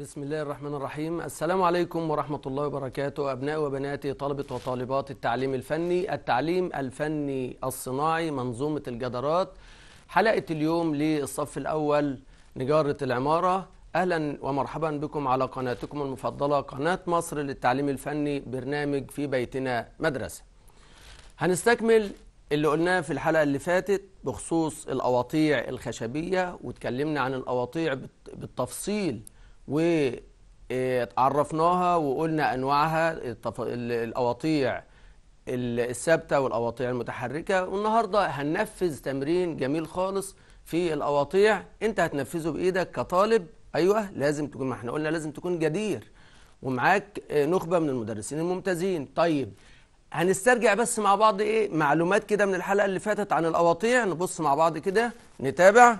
بسم الله الرحمن الرحيم السلام عليكم ورحمة الله وبركاته أبناء وبناتي طلبة وطالبات التعليم الفني التعليم الفني الصناعي منظومة الجدارات حلقة اليوم للصف الأول نجارة العمارة أهلا ومرحبا بكم على قناتكم المفضلة قناة مصر للتعليم الفني برنامج في بيتنا مدرسة هنستكمل اللي قلناه في الحلقة اللي فاتت بخصوص الأواطيع الخشبية واتكلمنا عن الأواطيع بالتفصيل وعرفناها وقلنا انواعها الاواطيع الثابته والاواطيع المتحركه والنهارده هننفذ تمرين جميل خالص في الاواطيع انت هتنفذه بايدك كطالب ايوه لازم تكون ما احنا قلنا لازم تكون جدير ومعاك آه، نخبه من المدرسين الممتازين طيب هنسترجع بس مع بعض ايه معلومات كده من الحلقه اللي فاتت عن الاواطيع نبص مع بعض كده نتابع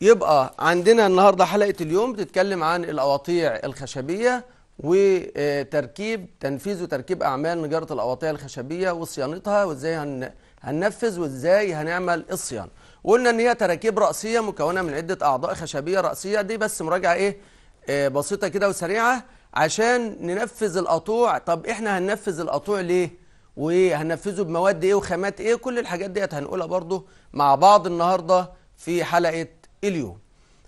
يبقى عندنا النهارده حلقه اليوم بتتكلم عن الاواطيع الخشبيه وتركيب تنفيذ وتركيب اعمال نجاره الاواطيع الخشبيه وصيانتها وازاي هن... هننفذ وازاي هنعمل الصيانه قلنا ان هي تراكيب راسيه مكونه من عده اعضاء خشبيه راسيه دي بس مراجعه ايه آه، بسيطه كده وسريعه عشان ننفذ القطوع طب احنا هننفذ القطوع ليه وهننفذه بمواد ايه وخامات ايه كل الحاجات ديت هنقولها برضو مع بعض النهارده في حلقه اليوم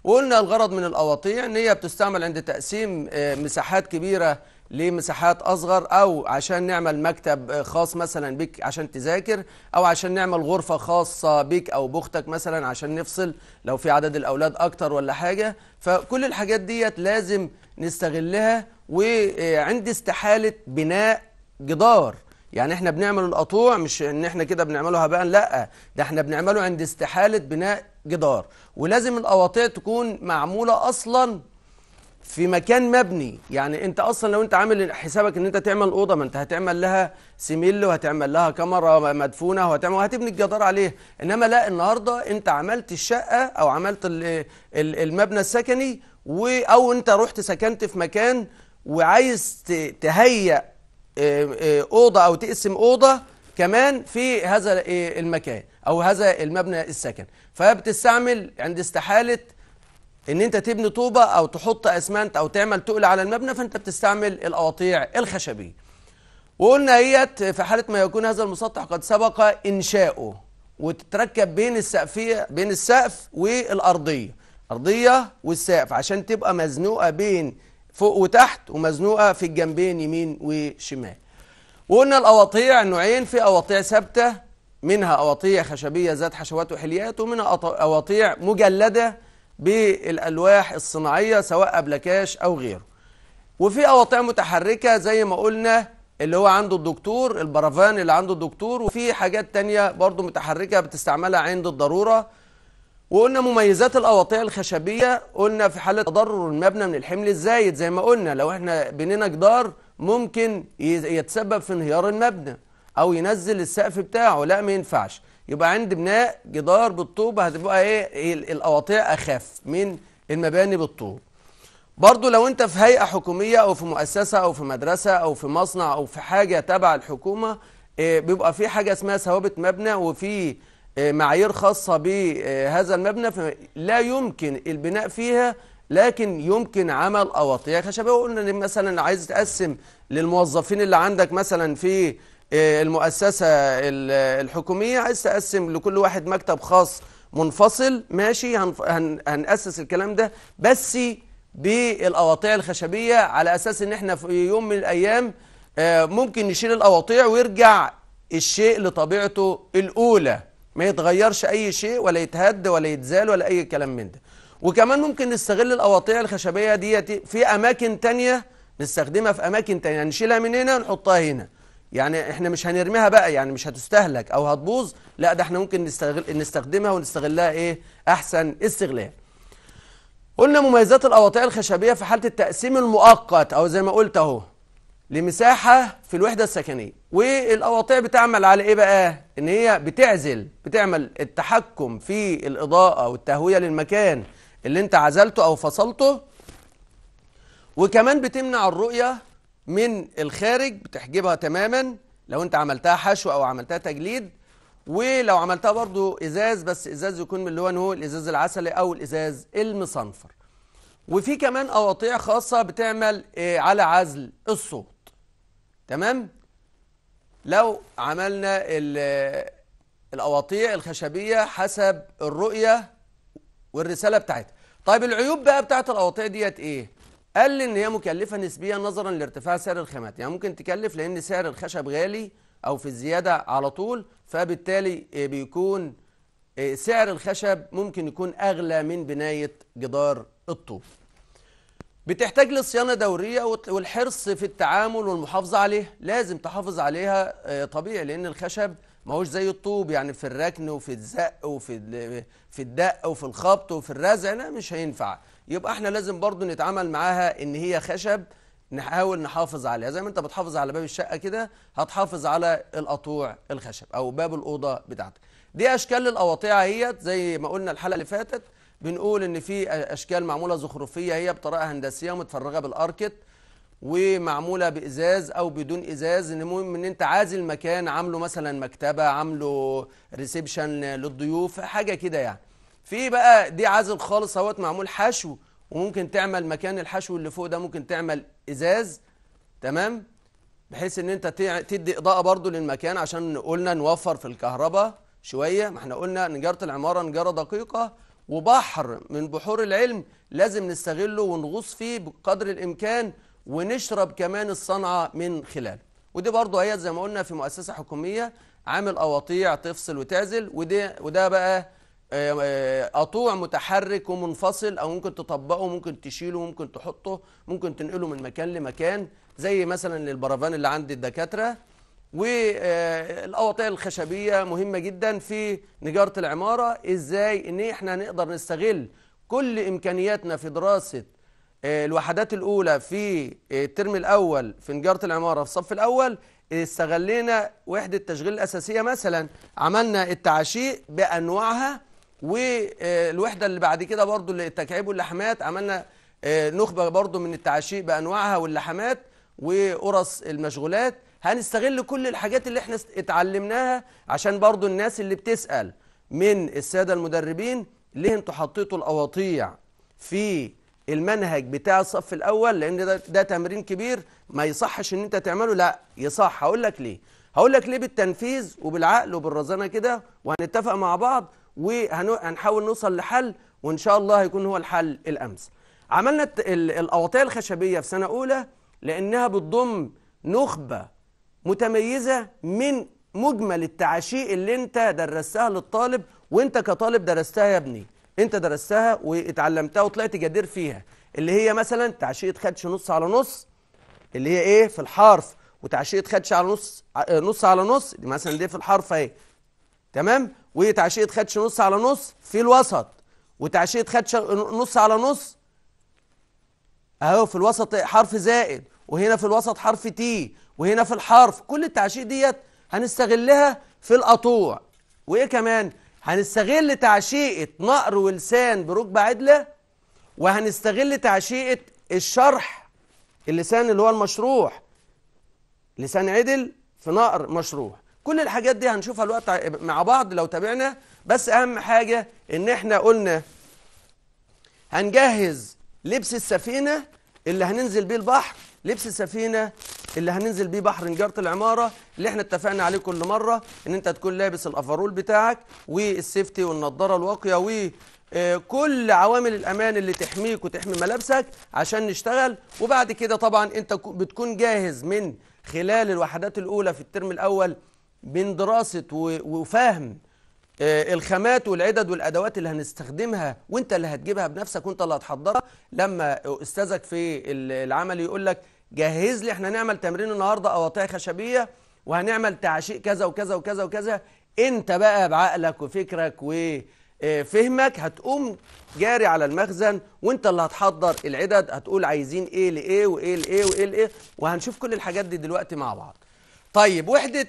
وقلنا الغرض من القواطيع ان هي بتستعمل عند تقسيم آه، مساحات كبيره لمساحات اصغر او عشان نعمل مكتب آه، خاص مثلا بك عشان تذاكر او عشان نعمل غرفه خاصه بك او باختك مثلا عشان نفصل لو في عدد الاولاد اكتر ولا حاجه فكل الحاجات ديت لازم نستغلها وعند آه، استحاله بناء جدار يعني احنا بنعمل القطوع مش ان احنا كده بنعمله هباء لا ده احنا بنعمله عند استحاله بناء جدار ولازم الاواطية تكون معمولة أصلا في مكان مبني يعني انت اصلا لو انت عامل حسابك ان انت تعمل اوضه ما انت هتعمل لها سميل وهتعمل لها كاميرا مدفونه وهتعمل وهتبني الجدار عليها انما لا النهارده انت عملت الشقه او عملت المبنى السكني و او انت رحت سكنت في مكان وعايز تهيئ آه، آه، اوضه او تقسم اوضه كمان في هذا آه، المكان او هذا المبنى السكن فبتستعمل عند استحاله ان انت تبني طوبه او تحط اسمنت او تعمل تقل على المبنى فانت بتستعمل القواطيع الخشبيه وقلنا هي في حاله ما يكون هذا المسطح قد سبق انشاؤه وتتركب بين السقفيه بين السقف والارضيه ارضيه والسقف عشان تبقى مزنوقه بين فوق وتحت ومزنوقه في الجنبين يمين وشمال وقلنا القواطيع نوعين في قواطيع ثابته منها أواطيع خشبية ذات حشوات وحليات ومنها أواطيع مجلدة بالألواح الصناعية سواء أبلكاش أو غيره وفي أواطيع متحركة زي ما قلنا اللي هو عنده الدكتور البرافان اللي عنده الدكتور وفي حاجات تانية برضو متحركة بتستعملها عند الضرورة وقلنا مميزات الأواطيع الخشبية قلنا في حالة تضرر المبنى من الحمل الزايد زي ما قلنا لو احنا بنينا جدار ممكن يتسبب في انهيار المبنى او ينزل السقف بتاعه لا ما ينفعش يبقى عند بناء جدار بالطوب هتبقى ايه القواطيع اخف من المباني بالطوب برضو لو انت في هيئه حكوميه او في مؤسسه او في مدرسه او في مصنع او في حاجه تبع الحكومه آه، بيبقى في حاجه اسمها ثوابت مبنى وفي آه، معايير خاصه بهذا المبنى فلا يمكن البناء فيها لكن يمكن عمل اواطيع خشبيه وقلنا مثلا عايز تقسم للموظفين اللي عندك مثلا في آه، المؤسسة الحكومية عايز تقسم لكل واحد مكتب خاص منفصل ماشي هنأسس الكلام ده بس بالأواطيع الخشبية على أساس إن إحنا في يوم من الأيام آه، ممكن نشيل الأواطيع ويرجع الشيء لطبيعته الأولى ما يتغيرش أي شيء ولا يتهد ولا يتزال ولا أي كلام من ده وكمان ممكن نستغل الأواطيع الخشبية دي في أماكن تانية نستخدمها في أماكن تانية نشيلها من هنا ونحطها هنا يعني احنا مش هنرميها بقى يعني مش هتستهلك او هتبوظ لا ده احنا ممكن نستغل نستخدمها ونستغلها ايه احسن استغلال قلنا مميزات الأواطية الخشبية في حالة التقسيم المؤقت أو زي ما قلت أهو لمساحة في الوحدة السكنية والأواطية بتعمل على إيه بقى؟ إن هي بتعزل بتعمل التحكم في الإضاءة والتهوية للمكان اللي أنت عزلته أو فصلته وكمان بتمنع الرؤية من الخارج بتحجبها تماما لو انت عملتها حشو او عملتها تجليد ولو عملتها برضو ازاز بس ازاز يكون من اللي هو الازاز العسلي او الازاز المصنفر وفي كمان قواطيع خاصة بتعمل آه، على عزل الصوت تمام لو عملنا آه، القواطيع الخشبية حسب الرؤية والرسالة بتاعتها طيب العيوب بقى بتاعت القواطيع ديت ايه قال ان هي مكلفه نسبيا نظرا لارتفاع سعر الخامات يعني ممكن تكلف لان سعر الخشب غالي او في الزياده على طول فبالتالي بيكون آه، سعر الخشب ممكن يكون اغلى من بنايه جدار الطوب بتحتاج لصيانه دوريه والحرص في التعامل والمحافظه عليها لازم تحافظ عليها آه، طبيعي لان الخشب ما هوش زي الطوب يعني في الركن وفي الزق وفي في الدق وفي الخبط وفي الرزع لا مش هينفع يبقى احنا لازم برضو نتعامل معاها ان هي خشب نحاول نحافظ عليها زي ما انت بتحافظ على باب الشقه كده هتحافظ على القطوع الخشب او باب الاوضه بتاعتك دي اشكال القواطيع هي زي ما قلنا الحلقه اللي فاتت بنقول ان في اشكال معموله زخرفيه هي بطريقه هندسيه ومتفرغه بالاركت ومعموله بازاز او بدون ازاز المهم ان انت عازل مكان عامله مثلا مكتبه عامله ريسبشن للضيوف حاجه كده يعني في بقى دي عازل خالص اهوت معمول حشو وممكن تعمل مكان الحشو اللي فوق ده ممكن تعمل ازاز تمام بحيث ان انت تدي اضاءه برضو للمكان عشان قلنا نوفر في الكهرباء شويه ما احنا قلنا نجاره العماره نجاره دقيقه وبحر من بحور العلم لازم نستغله ونغوص فيه بقدر الامكان ونشرب كمان الصنعه من خلاله ودي برضو هي زي ما قلنا في مؤسسه حكوميه عامل قواطيع تفصل وتعزل وده وده بقى قطوع آه، آه، متحرك ومنفصل او ممكن تطبقه ممكن تشيله ممكن تحطه ممكن تنقله من مكان لمكان زي مثلا للبرافان اللي عند الدكاتره والاقاطيع آه، الخشبيه مهمه جدا في نجاره العماره ازاي ان احنا نقدر نستغل كل امكانياتنا في دراسه الوحدات الاولى في الترم الاول في نجاره العماره في الصف الاول استغلينا وحده التشغيل الاساسيه مثلا عملنا التعشيق بانواعها والوحده اللي بعد كده برضو للتكعيب واللحمات عملنا آه، نخبه برضو من التعشيق بانواعها واللحمات وقرص المشغولات هنستغل كل الحاجات اللي احنا اتعلمناها عشان برضو الناس اللي بتسال من الساده المدربين ليه انتوا حطيتوا القواطيع في المنهج بتاع الصف الاول لان ده, ده تمرين كبير ما يصحش ان انت تعمله لا يصح هقول لك ليه هقول لك ليه بالتنفيذ وبالعقل وبالرزانه كده وهنتفق مع بعض وهنحاول نوصل لحل وإن شاء الله هيكون هو الحل الأمثل عملنا الأوطية الخشبية في سنة أولى لأنها بتضم نخبة متميزة من مجمل التعاشيق اللي انت درستها للطالب وانت كطالب درستها يا ابني انت درستها واتعلمتها وطلعت جدير فيها اللي هي مثلا تعشيقة خدش نص على نص اللي هي ايه في الحرف وتعشيقة خدش على نص آه، نص على نص دي مثلا دي في الحرف اهي تمام وتعشية خدش نص على نص في الوسط وتعشية خدش نص على نص اهو في الوسط حرف زائد وهنا في الوسط حرف تي وهنا في الحرف كل التعشيق ديت هنستغلها في القطوع وايه كمان هنستغل تعشيقة نقر ولسان بركبة عدلة وهنستغل تعشيقة الشرح اللسان اللي هو المشروح لسان عدل في نقر مشروح كل الحاجات دي هنشوفها الوقت مع بعض لو تابعنا بس اهم حاجه ان احنا قلنا هنجهز لبس السفينه اللي هننزل بيه البحر لبس السفينه اللي هننزل بيه بحر نجاره العماره اللي احنا اتفقنا عليه كل مره ان انت تكون لابس الافرول بتاعك والسيفتي والنضاره الواقيه و آه، كل عوامل الامان اللي تحميك وتحمي ملابسك عشان نشتغل وبعد كده طبعا انت بتكون جاهز من خلال الوحدات الاولى في الترم الاول بين دراسة وفهم آه، الخامات والعدد والادوات اللي هنستخدمها وانت اللي هتجيبها بنفسك وانت اللي هتحضرها لما استاذك في العمل يقول لك جهز لي احنا نعمل تمرين النهارده قواطع خشبيه وهنعمل تعشيق كذا وكذا وكذا وكذا انت بقى بعقلك وفكرك وفهمك آه، هتقوم جاري على المخزن وانت اللي هتحضر العدد هتقول عايزين ايه لايه وايه لايه وايه لايه وهنشوف كل الحاجات دي دلوقتي مع بعض. طيب وحده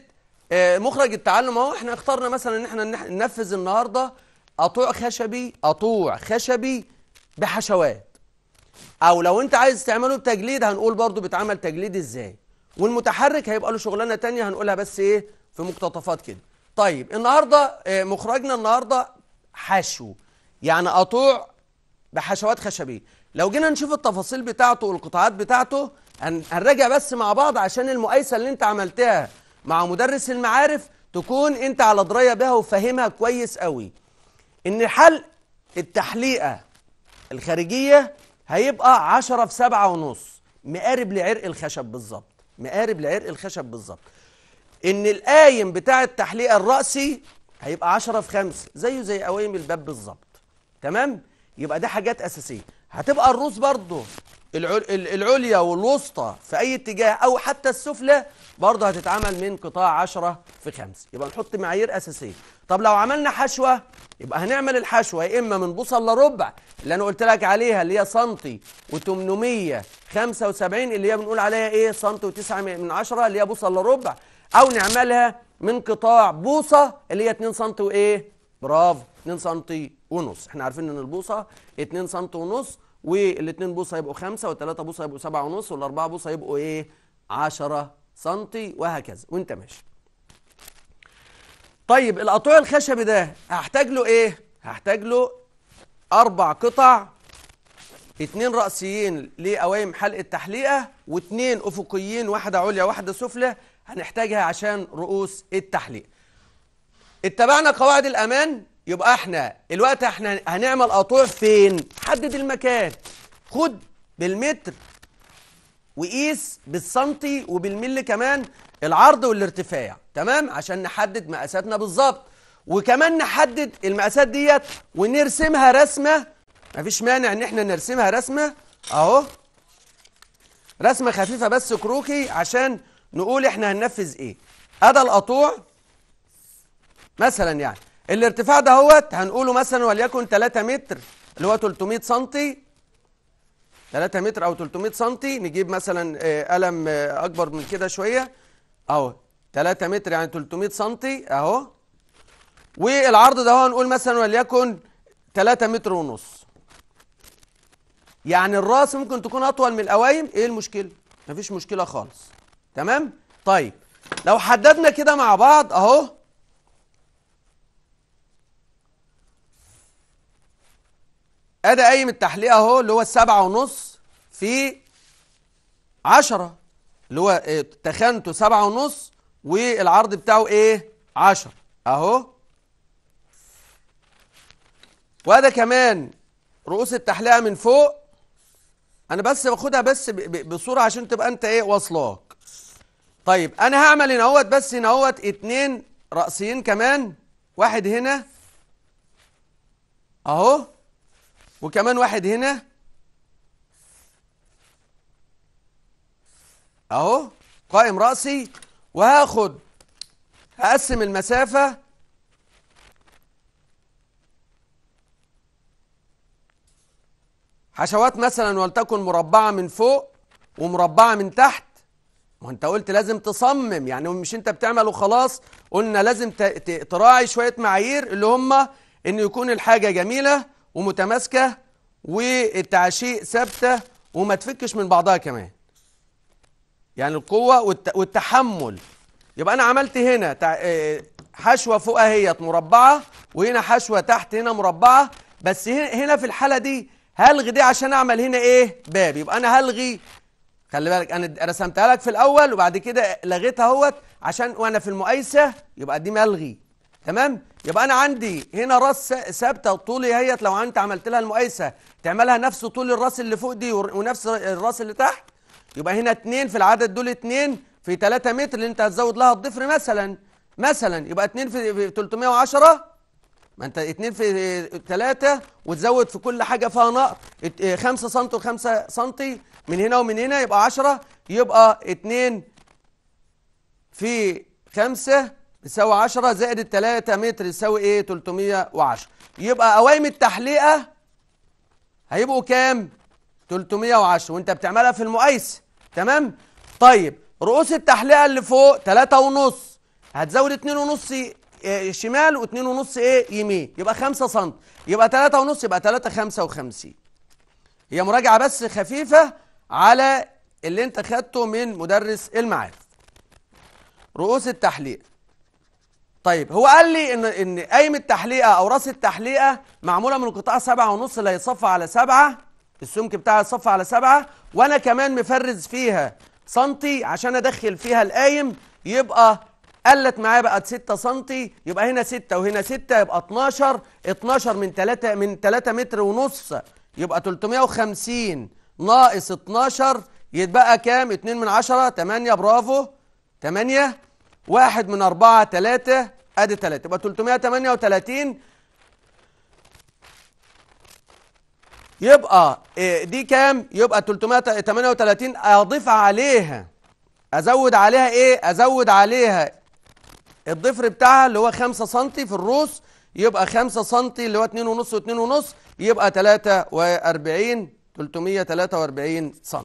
آه، مخرج التعلم اهو احنا اخترنا مثلا ان احنا ننفذ النهارده قطوع خشبي قطوع خشبي بحشوات او لو انت عايز تعمله بتجليد هنقول برضو بيتعمل تجليد ازاي والمتحرك هيبقى له شغلانه تانية هنقولها بس ايه في مقتطفات كده طيب النهارده آه، مخرجنا النهارده حشو يعني قطوع بحشوات خشبيه لو جينا نشوف التفاصيل بتاعته والقطاعات بتاعته هنراجع بس مع بعض عشان المقايسه اللي انت عملتها مع مدرس المعارف تكون انت على درايه بها وفاهمها كويس قوي ان حلق التحليقه الخارجيه هيبقى 10 في 7 ونص مقارب لعرق الخشب بالظبط مقارب لعرق الخشب بالظبط ان القايم بتاع التحليقه الراسي هيبقى 10 في 5 زيه زي قوايم الباب بالظبط تمام يبقى ده حاجات اساسيه هتبقى الروس برضه العليا والوسطى في اي اتجاه او حتى السفلى برضه هتتعمل من قطاع 10 في 5 يبقى نحط معايير اساسيه طب لو عملنا حشوه يبقى هنعمل الحشوه يا اما من بوصه لربع اللي انا قلت لك عليها اللي هي سنتي و875 اللي هي بنقول عليها ايه سنتي و9 من 10 اللي هي بوصه لربع او نعملها من قطاع بوصه اللي هي 2 سنتي وايه برافو 2 سنتي ونص احنا عارفين ان البوصه 2 سنتي ونص والاثنين بوصه يبقوا خمسة والثلاثة بوصه يبقوا سبعة ونص والاربعة بوصه يبقوا ايه 10 سنتي وهكذا وانت ماشي طيب القطوع الخشبي ده هحتاج له ايه هحتاج له اربع قطع اتنين رأسيين لقوايم حلقة التحليقه واتنين أفقيين واحدة عليا واحدة سفلى هنحتاجها عشان رؤوس التحليق اتبعنا قواعد الأمان يبقى احنا الوقت احنا هنعمل قطوع فين حدد المكان خد بالمتر وقيس بالسنتي وبالملي كمان العرض والارتفاع تمام عشان نحدد مقاساتنا بالظبط وكمان نحدد المقاسات ديت ونرسمها رسمه مفيش مانع ان احنا نرسمها رسمه اهو رسمه خفيفه بس كروكي عشان نقول احنا هننفذ ايه ادى القطوع مثلا يعني الارتفاع ده هوت هنقوله مثلا وليكن 3 متر اللي هو 300 سنتي 3 متر او 300 سم نجيب مثلا آه، قلم آه، اكبر من كده شويه اهو 3 متر يعني 300 سم اهو والعرض ده هنقول مثلا وليكن 3 متر ونص يعني الراس ممكن تكون اطول من القوايم ايه المشكله مفيش مشكله خالص تمام طيب لو حددنا كده مع بعض اهو ادي قايم التحليق اهو اللي هو السبعة ونص في عشرة اللي هو آه، تخانته سبعة ونص والعرض بتاعه ايه عشرة اهو وده كمان رؤوس التحليقه من فوق انا بس باخدها بس بصوره عشان تبقى انت ايه واصلاك طيب انا هعمل هنا اهوت بس هنا اهوت اتنين راسيين كمان واحد هنا اهو وكمان واحد هنا اهو قائم رأسي وهاخد هقسم المسافة حشوات مثلا ولتكن مربعة من فوق ومربعة من تحت ما انت قلت لازم تصمم يعني مش انت بتعمل وخلاص قلنا لازم تراعي شوية معايير اللي هم ان يكون الحاجة جميلة ومتماسكه والتعشيق ثابته وما تفكش من بعضها كمان يعني القوه والتحمل يبقى انا عملت هنا آه، حشوه فوقها هي مربعه وهنا حشوه تحت هنا مربعه بس هنا في الحاله دي هلغي دي عشان اعمل هنا ايه باب يبقى انا هلغي خلي بالك انا رسمتها لك في الاول وبعد كده لغيتها اهوت عشان وانا في المقايسه يبقى دي ملغي تمام يبقى انا عندي هنا راس ثابته وطول اهيت لو انت عملت لها المقايسه تعملها نفس طول الراس اللي فوق دي ونفس الراس اللي تحت يبقى هنا 2 في العدد دول 2 في 3 متر اللي انت هتزود لها الضفر مثلا مثلا يبقى 2 في 310 ما انت 2 في 3 وتزود في كل حاجه فيها نقط 5 سم و5 سم من هنا ومن هنا يبقى 10 يبقى 2 في 5 تساوي 10 زائد ال 3 متر يساوي ايه 310 يبقى قوايم التحليقه هيبقوا كام 310 وانت بتعملها في المقايسه تمام طيب رؤوس التحليقه اللي فوق 3 ونص هتزود 2 ونص آه، شمال و2 ونص ايه يمين يبقى 5 سم يبقى 3 ونص يبقى 3 55 هي مراجعه بس خفيفه على اللي انت خدته من مدرس المعاد رؤوس التحليق طيب هو قال لي ان ان قايم التحليقه او راس التحليقه معموله من قطاع سبعة ونص اللي هيصفى على سبعة السمك بتاعها يصفى على سبعة وانا كمان مفرز فيها سنتي عشان ادخل فيها القايم يبقى قلت معايا بقت 6 سنتي يبقى هنا 6 وهنا 6 يبقى 12 12 من 3 من 3 متر ونص يبقى 350 ناقص 12 يتبقى كام 2 من 10 8 برافو 8 1 من 4 3 ادي 3 يبقى 338 يبقى آه، دي كام يبقى 338 اضيف عليها ازود عليها ايه ازود عليها الضفر بتاعها اللي هو 5 سم في الروس يبقى 5 سم اللي هو 2.5 و2.5 يبقى 43 343 سم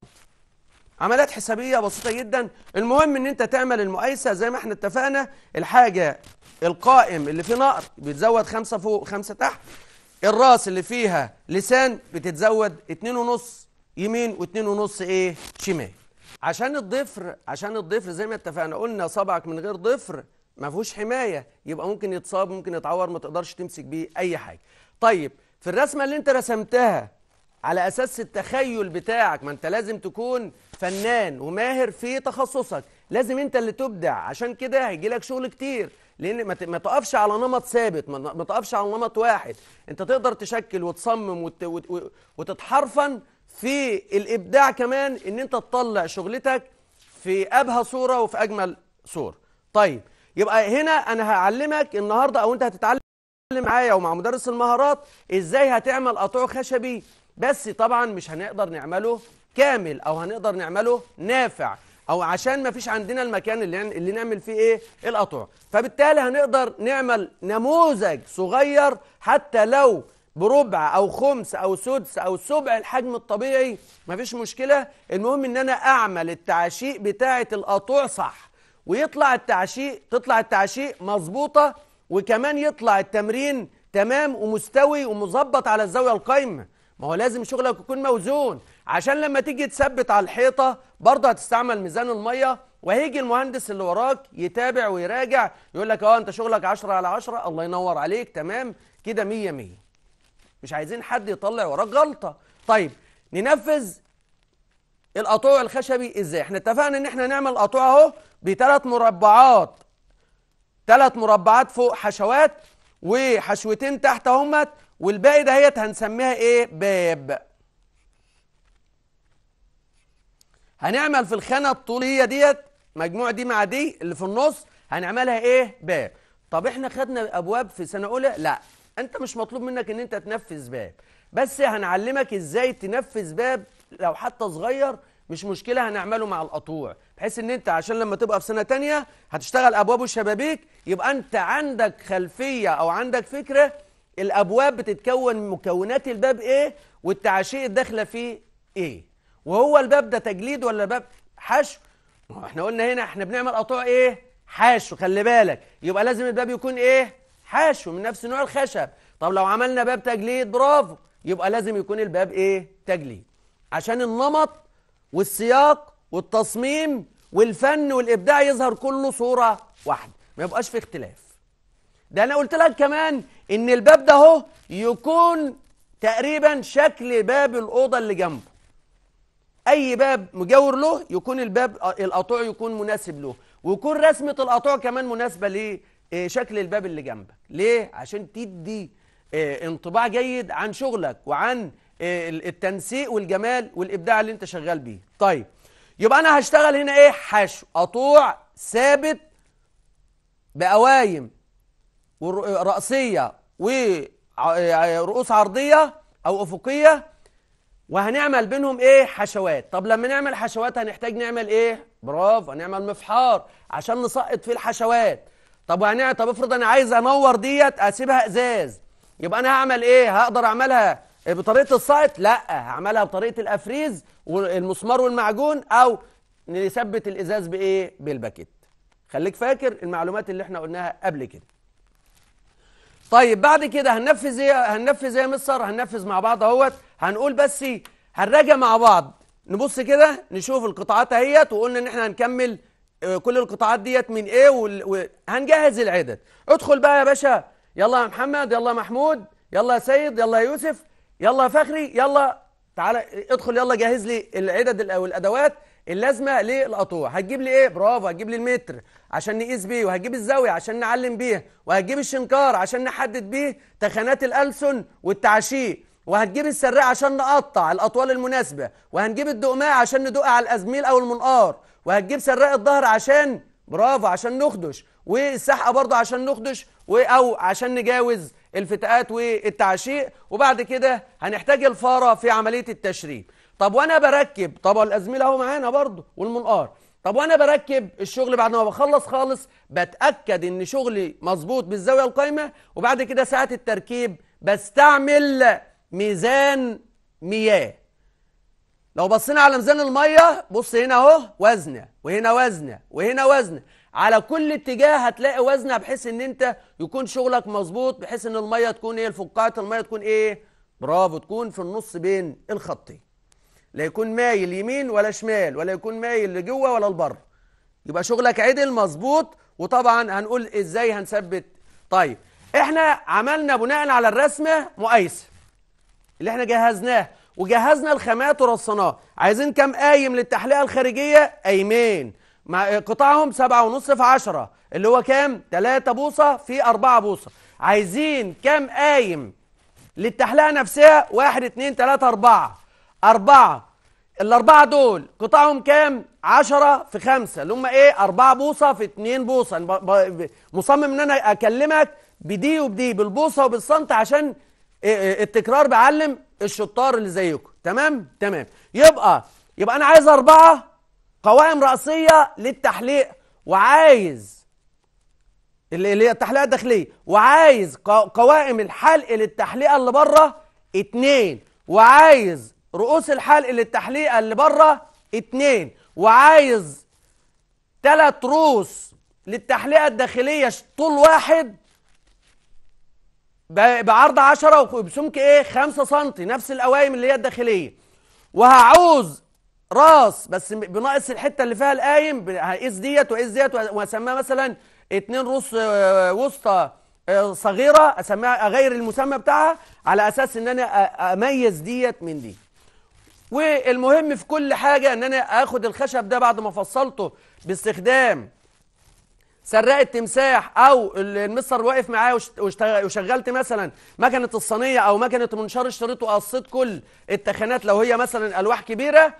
عمليات حسابيه بسيطه جدا المهم ان انت تعمل المقايسه زي ما احنا اتفقنا الحاجه القائم اللي فيه نقر بيتزود خمسة فوق خمسة تحت الراس اللي فيها لسان بتتزود اتنين ونص يمين واتنين ونص ايه شمال عشان الضفر عشان الضفر زي ما اتفقنا قلنا صبعك من غير ضفر ما فيهوش حمايه يبقى ممكن يتصاب ممكن يتعور ما تقدرش تمسك بيه اي حاجه طيب في الرسمه اللي انت رسمتها على اساس التخيل بتاعك ما انت لازم تكون فنان وماهر في تخصصك لازم انت اللي تبدع عشان كده هيجي لك شغل كتير لان ما تقفش على نمط ثابت ما تقفش على نمط واحد انت تقدر تشكل وتصمم وتتحرفن في الابداع كمان ان انت تطلع شغلتك في ابهى صوره وفي اجمل صوره طيب يبقى هنا انا هعلمك النهارده او انت هتتعلم معايا ومع مدرس المهارات ازاي هتعمل قطوع خشبي بس طبعا مش هنقدر نعمله كامل او هنقدر نعمله نافع او عشان ما فيش عندنا المكان اللي يعني اللي نعمل فيه ايه القطوع فبالتالي هنقدر نعمل نموذج صغير حتى لو بربع او خمس او سدس او سبع الحجم الطبيعي مفيش مشكله المهم ان انا اعمل التعشيق بتاعه القطوع صح ويطلع التعشيق تطلع التعشيق مظبوطه وكمان يطلع التمرين تمام ومستوي ومظبط على الزاويه القايمه ما هو لازم شغلك يكون موزون عشان لما تيجي تثبت على الحيطة برضه هتستعمل ميزان المية وهيجي المهندس اللي وراك يتابع ويراجع يقول لك اه انت شغلك 10 على 10 الله ينور عليك تمام كده 100 100 مش عايزين حد يطلع وراك غلطة طيب ننفذ القطوع الخشبي ازاي احنا اتفقنا ان احنا نعمل قطوع اهو بثلاث مربعات ثلاث مربعات فوق حشوات وحشوتين تحت اهمت والباقي دهيت هنسميها ايه باب هنعمل في الخانة الطولية ديت مجموع دي مع دي اللي في النص هنعملها ايه باب طب احنا خدنا ابواب في سنة اولى لا انت مش مطلوب منك ان انت تنفذ باب بس هنعلمك ازاي تنفذ باب لو حتى صغير مش مشكلة هنعمله مع القطوع بحيث ان انت عشان لما تبقى في سنة تانية هتشتغل ابواب وشبابيك يبقى انت عندك خلفية او عندك فكرة الابواب بتتكون مكونات الباب ايه والتعاشيق الداخلة فيه ايه وهو الباب ده تجليد ولا باب حشو ما هو احنا قلنا هنا احنا بنعمل قطوع ايه حشو خلي بالك يبقى لازم الباب يكون ايه حشو من نفس نوع الخشب طب لو عملنا باب تجليد برافو يبقى لازم يكون الباب ايه تجليد عشان النمط والسياق والتصميم والفن والابداع يظهر كله صوره واحده ما يبقاش في اختلاف ده انا قلت لك كمان ان الباب ده اهو يكون تقريبا شكل باب الاوضه اللي جنبه أي باب مجاور له يكون الباب القطوع يكون مناسب له ويكون رسمة القطوع كمان مناسبة لشكل آه، الباب اللي جنبك ليه؟ عشان تدي آه، انطباع جيد عن شغلك وعن آه، التنسيق والجمال والإبداع اللي أنت شغال بيه طيب يبقى أنا هشتغل هنا إيه؟ حشو قطوع ثابت بقوايم رأسية ورؤوس عرضية أو أفقية وهنعمل بينهم ايه حشوات طب لما نعمل حشوات هنحتاج نعمل ايه برافو هنعمل مفحار عشان نسقط فيه الحشوات طب وهنعمل طب افرض انا عايز انور ديت اسيبها ازاز يبقى انا هعمل ايه هقدر اعملها بطريقه السقط لا هعملها بطريقه الافريز والمسمار والمعجون او نثبت الازاز بايه بالباكيت خليك فاكر المعلومات اللي احنا قلناها قبل كده طيب بعد كده هننفذ ايه هننفذ ايه يا مستر هننفذ مع بعض اهوت هنقول بس هنراجع مع بعض نبص كده نشوف القطاعات اهيت وقلنا ان احنا هنكمل آه، كل القطاعات ديت من ايه وهنجهز العدد ادخل بقى يا باشا يلا يا محمد يلا محمود يلا يا سيد يلا يا يوسف يلا يا فخري يلا تعالى ادخل يلا جهز لي العدد او الادوات اللازمه للقطوع هتجيب لي ايه برافو هتجيب لي المتر عشان نقيس بيه وهتجيب الزاويه عشان نعلم بيها وهتجيب الشنكار عشان نحدد بيه تخانات الالسن والتعشيق وهتجيب السراع عشان نقطع الاطوال المناسبه وهنجيب الدقماء عشان ندق على الازميل او المنقار وهتجيب سراء الظهر عشان برافو عشان نخدش والسحقه برضه عشان نخدش او عشان نجاوز الفتاءات والتعشيق وبعد كده هنحتاج الفاره في عمليه التشريب طب وانا بركب طب الازميل اهو معانا برضه والمنقار طب وانا بركب الشغل بعد ما بخلص خالص بتاكد ان شغلي مظبوط بالزاويه القايمه وبعد كده ساعه التركيب بستعمل ميزان مياه لو بصينا على ميزان المية بص هنا اهو وزنة وهنا وزنة وهنا وزنة على كل اتجاه هتلاقي وزنة بحيث ان انت يكون شغلك مظبوط بحيث ان المية تكون ايه الفقاعات المية تكون ايه برافو تكون في النص بين الخطين لا يكون مايل يمين ولا شمال ولا يكون مايل لجوه ولا لبره يبقى شغلك عدل مظبوط وطبعا هنقول ازاي هنثبت طيب احنا عملنا بناء على الرسمه مقايسه اللي احنا جهزناه وجهزنا الخامات ورصناه عايزين كام قايم للتحلية الخارجية قايمين مع قطعهم سبعة ونص في عشرة اللي هو كام تلاتة بوصة في أربعة بوصة عايزين كام قايم للتحلية نفسها واحد اتنين تلاتة أربعة أربعة الأربعة دول قطعهم كام؟ عشرة في خمسة اللي هم إيه؟ أربعة بوصة في اثنين بوصة مصمم إن أنا أكلمك بدي وبدي بالبوصة وبالسنت عشان إيه، إيه، التكرار بعلم الشطار اللي زيكم تمام تمام يبقى يبقى انا عايز اربعه قوائم راسيه للتحليق وعايز اللي هي التحليقه الداخليه وعايز قوائم الحلق للتحليقه اللي بره اتنين وعايز رؤوس الحلق للتحليقه اللي بره اتنين وعايز تلات رؤوس للتحليقه الداخليه طول واحد بعرض 10 وبسمك ايه 5 سم نفس القوايم اللي هي الداخليه وهعوز راس بس بناقص الحته اللي فيها القايم هقيس ديت واقيس ديت واسميها مثلا اتنين رص آه، وسطى آه، صغيره اسميها اغير المسمى بتاعها على اساس ان انا اميز ديت من دي والمهم في كل حاجه ان انا اخد الخشب ده بعد ما فصلته باستخدام سرقت تمساح او المستر واقف معايا وشغلت مثلا مكنه الصينيه او مكنه منشار الشريط وقصيت كل التخانات لو هي مثلا الواح كبيره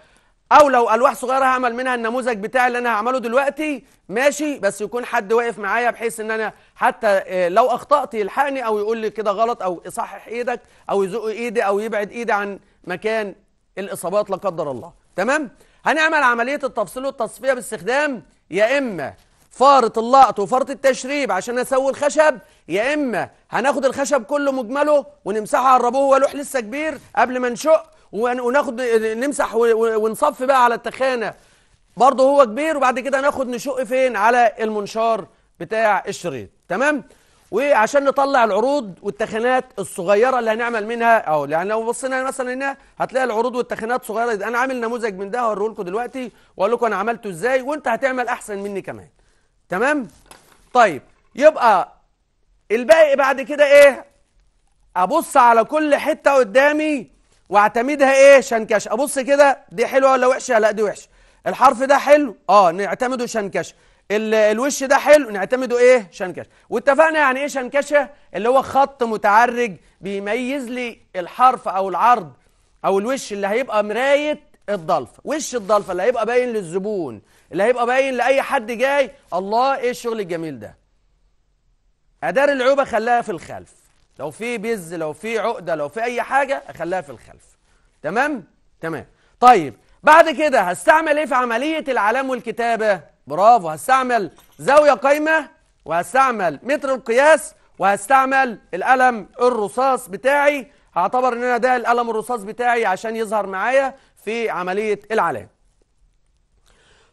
او لو الواح صغيره هعمل منها النموذج بتاعي اللي انا هعمله دلوقتي ماشي بس يكون حد واقف معايا بحيث ان انا حتى آه، لو اخطات يلحقني او يقول لي كده غلط او يصحح ايدك او يزق ايدي او يبعد ايدي عن مكان الاصابات لا قدر الله تمام هنعمل عمليه التفصيل والتصفيه باستخدام يا اما فارة اللقط وفارة التشريب عشان اسوي الخشب يا اما هناخد الخشب كله مجمله ونمسحه على الربوه لوح لسه كبير قبل ما نشق وناخد نمسح ونصف بقى على التخانه برضه هو كبير وبعد كده هناخد نشق فين على المنشار بتاع الشريط تمام وعشان نطلع العروض والتخانات الصغيره اللي هنعمل منها اهو يعني لو بصينا مثلا هنا هتلاقي العروض والتخانات صغيره انا عامل نموذج من ده هوريه لكم دلوقتي واقول لكم انا عملته ازاي وانت هتعمل احسن مني كمان تمام طيب يبقى الباقي بعد كده ايه ابص على كل حته قدامي واعتمدها ايه شنكش ابص كده دي حلوه ولا وحشه لا دي وحشه الحرف ده حلو اه نعتمده شنكش الوش ده حلو نعتمده ايه شنكشه واتفقنا يعني ايه شنكشه اللي هو خط متعرج بيميز لي الحرف او العرض او الوش اللي هيبقى مرايه الضلفه وش الضلفه اللي هيبقى باين للزبون اللي هيبقى باين لاي حد جاي الله ايه الشغل الجميل ده ادار العوبه خلاها في الخلف لو في بز لو في عقده لو في اي حاجه اخليها في الخلف تمام تمام طيب بعد كده هستعمل ايه في عمليه العلام والكتابه برافو هستعمل زاويه قايمه وهستعمل متر القياس وهستعمل القلم الرصاص بتاعي هعتبر ان انا ده القلم الرصاص بتاعي عشان يظهر معايا في عمليه العلام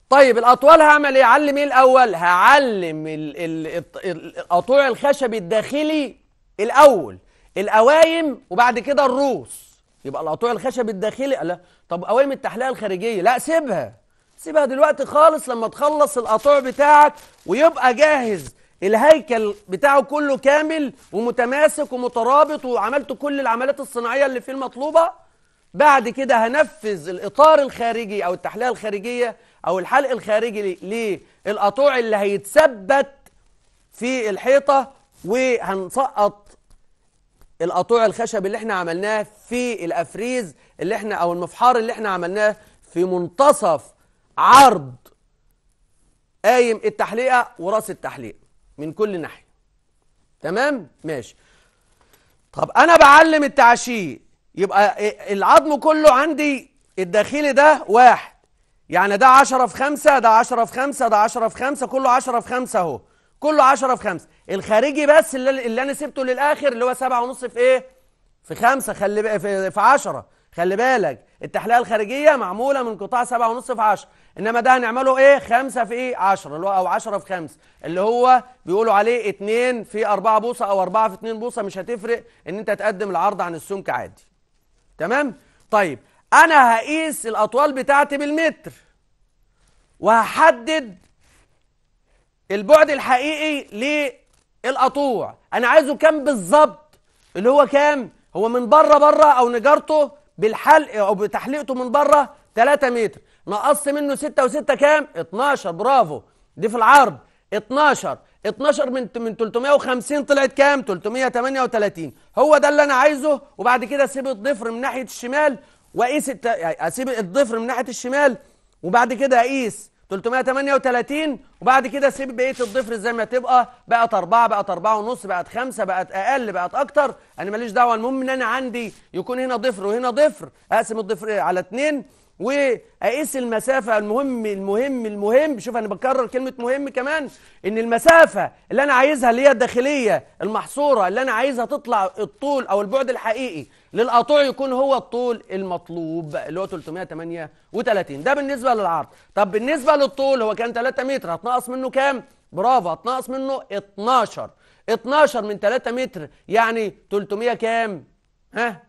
طيب الاطوال هعمل ايه اعلم ايه الاول هعلم القطوع الخشبي الداخلي الاول القوايم وبعد كده الروس يبقى القطوع الخشبي الداخلي لا طب قوايم التحليه الخارجيه لا سيبها سيبها دلوقتي خالص لما تخلص القطوع بتاعك ويبقى جاهز الهيكل بتاعه كله كامل ومتماسك ومترابط وعملت كل العمليات الصناعيه اللي فيه المطلوبه بعد كده هنفذ الإطار الخارجي أو التحلية الخارجية أو الحلق الخارجي للقطوع اللي هيتثبت في الحيطة وهنسقط القطوع الخشب اللي احنا عملناه في الأفريز اللي احنا أو المفحار اللي احنا عملناه في منتصف عرض قايم التحليقة وراس التحليق من كل ناحية تمام؟ ماشي طب أنا بعلم التعشيق يبقى العظم كله عندي الداخلي ده واحد يعني ده 10 في 5 ده 10 في 5 ده 10 في 5 كله 10 في 5 اهو كله 10 في 5 الخارجي بس اللي, اللي انا سبته للاخر اللي هو 7 ونص في ايه في 5 خلي بقى في, 10 خلي بالك التحليه الخارجيه معموله من قطاع 7 ونص في 10 انما ده هنعمله ايه 5 في ايه 10 اللي هو او 10 في 5 اللي هو بيقولوا عليه 2 في 4 بوصه او 4 في 2 بوصه مش هتفرق ان انت تقدم العرض عن السمك عادي تمام طيب انا هقيس الاطوال بتاعتي بالمتر وهحدد البعد الحقيقي للقطوع انا عايزه كام بالظبط اللي هو كام هو من بره بره او نجارته بالحلق او بتحليقته من بره 3 متر نقص منه 6 و6 كام 12 برافو دي في العرض 12 12 من من 350 طلعت كام 338 هو ده اللي انا عايزه وبعد كده اسيب الضفر من ناحيه الشمال واقيس الت... يعني اسيب الضفر من ناحيه الشمال وبعد كده اقيس 338 وبعد كده اسيب بقيه الضفر زي ما تبقى بقت 4 بقت 4 ونص بقت 5 بقت اقل بقت اكتر انا ماليش دعوه المهم ان انا عندي يكون هنا ضفر وهنا ضفر اقسم الضفر على 2 واقيس المسافه المهم المهم المهم شوف انا بكرر كلمه مهم كمان ان المسافه اللي انا عايزها اللي هي الداخليه المحصوره اللي انا عايزها تطلع الطول او البعد الحقيقي للقطوع يكون هو الطول المطلوب اللي هو 338 ده بالنسبه للعرض طب بالنسبه للطول هو كان 3 متر هتنقص منه كام برافو هتنقص منه 12 12 من 3 متر يعني 300 كام ها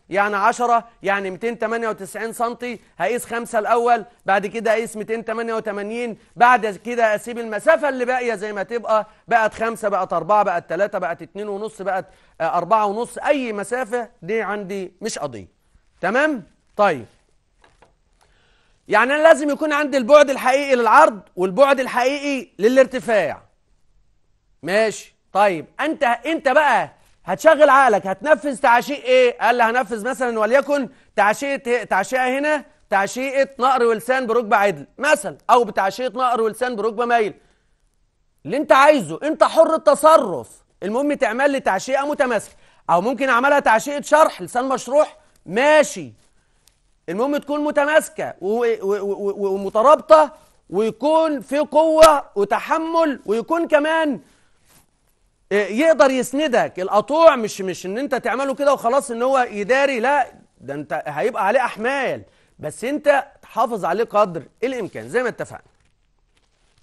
يعني 10 يعني 298 سم هقيس 5 الاول بعد كده اقيس 288 بعد كده اسيب المسافه اللي باقيه زي ما تبقى بقت 5 بقت 4 بقت 3 بقت 2 ونص بقت 4 آه، ونص اي مسافه دي عندي مش قضيه تمام طيب يعني انا لازم يكون عندي البعد الحقيقي للعرض والبعد الحقيقي للارتفاع ماشي طيب انت انت بقى هتشغل عقلك هتنفذ تعشيق ايه قال لي هنفذ مثلا وليكن تعشيقه تعشيقه هنا تعشيقه نقر ولسان بركبه عدل مثلا او بتعشيقه نقر ولسان بركبه مايل اللي انت عايزه انت حر التصرف المهم تعمل لي تعشيقه متماسكه او ممكن اعملها تعشيقه شرح لسان مشروح ماشي المهم تكون متماسكه ومترابطه ويكون في قوه وتحمل ويكون كمان إيه، يقدر يسندك القطوع مش مش ان انت تعمله كده وخلاص ان هو يداري لا ده انت هيبقى عليه احمال بس انت تحافظ عليه قدر الامكان زي ما اتفقنا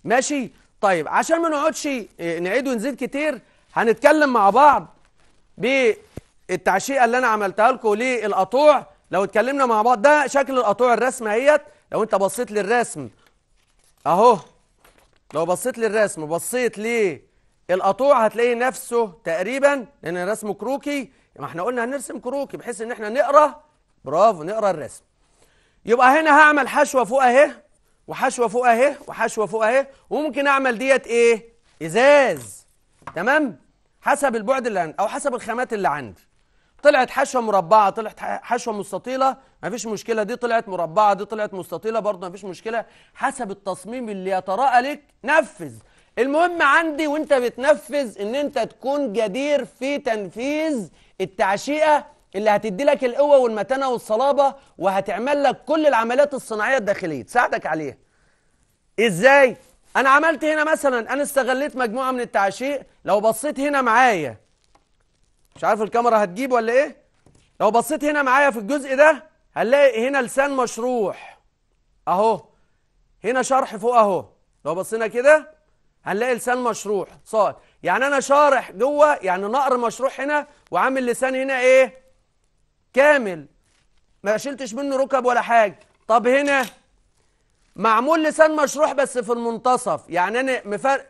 ماشي طيب عشان ما نقعدش إيه، نعيد ونزيد كتير هنتكلم مع بعض بالتعشيقه اللي انا عملتها لكم للقطوع لو اتكلمنا مع بعض ده شكل القطوع الرسم اهيت لو انت بصيت للرسم اهو لو بصيت للرسم بصيت ليه القطوع هتلاقي نفسه تقريبا لان رسمه كروكي ما احنا قلنا هنرسم كروكي بحيث ان احنا نقرا برافو نقرا الرسم يبقى هنا هعمل حشوه فوق اهي وحشوه فوق اهي وحشوه فوق اهي وممكن اعمل ديت ايه ازاز تمام حسب البعد اللي عندي او حسب الخامات اللي عندي طلعت حشوه مربعه طلعت حشوه مستطيله ما فيش مشكله دي طلعت مربعه دي طلعت مستطيله برضه فيش مشكله حسب التصميم اللي يتراءى لك نفذ المهم عندي وانت بتنفذ ان انت تكون جدير في تنفيذ التعشئه اللي هتدي لك القوه والمتانه والصلابه وهتعمل لك كل العمليات الصناعيه الداخليه تساعدك عليها ازاي انا عملت هنا مثلا انا استغليت مجموعه من التعشيق لو بصيت هنا معايا مش عارف الكاميرا هتجيب ولا ايه لو بصيت هنا معايا في الجزء ده هنلاقي هنا لسان مشروح اهو هنا شرح فوق اهو لو بصينا كده هنلاقي لسان مشروح صاد يعني انا شارح جوه يعني نقر مشروح هنا وعامل لسان هنا ايه كامل ما شلتش منه ركب ولا حاجه طب هنا معمول لسان مشروح بس في المنتصف يعني انا مفرق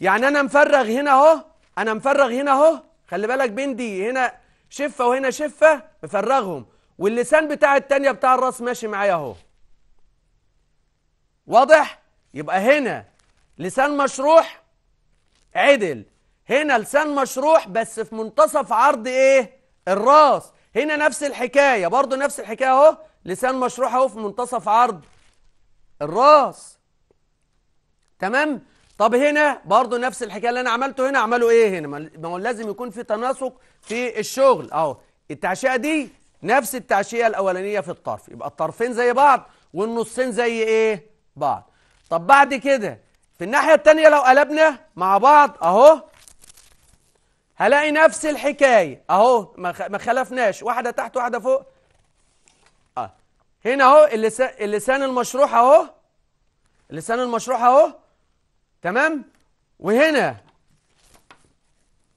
يعني انا مفرغ هنا اهو انا مفرغ هنا اهو خلي بالك بين دي هنا شفه وهنا شفه مفرغهم واللسان بتاع التانية بتاع الراس ماشي معايا اهو واضح يبقى هنا لسان مشروح عدل هنا لسان مشروح بس في منتصف عرض ايه الراس هنا نفس الحكايه برضو نفس الحكايه اهو لسان مشروح اهو في منتصف عرض الراس تمام طب هنا برضو نفس الحكايه اللي انا عملته هنا عملوا ايه هنا ما هو لازم يكون في تناسق في الشغل اهو التعشئه دي نفس التعشئه الاولانيه في الطرف يبقى الطرفين زي بعض والنصين زي ايه بعض طب بعد كده في الناحية التانية لو قلبنا مع بعض أهو هلاقي نفس الحكاية أهو ما خلفناش واحدة تحت واحدة فوق آه. هنا أهو اللسان, المشروح أهو اللسان المشروح أهو تمام وهنا